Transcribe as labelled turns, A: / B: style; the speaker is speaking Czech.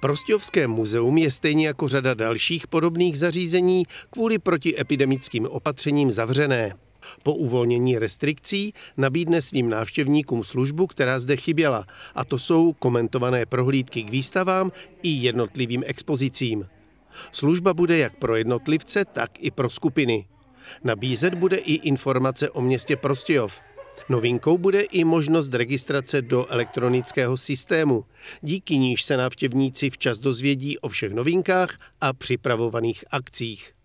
A: Prostějovské muzeum je stejně jako řada dalších podobných zařízení kvůli protiepidemickým opatřením zavřené. Po uvolnění restrikcí nabídne svým návštěvníkům službu, která zde chyběla, a to jsou komentované prohlídky k výstavám i jednotlivým expozicím. Služba bude jak pro jednotlivce, tak i pro skupiny. Nabízet bude i informace o městě Prostějov, Novinkou bude i možnost registrace do elektronického systému. Díky níž se návštěvníci včas dozvědí o všech novinkách a připravovaných akcích.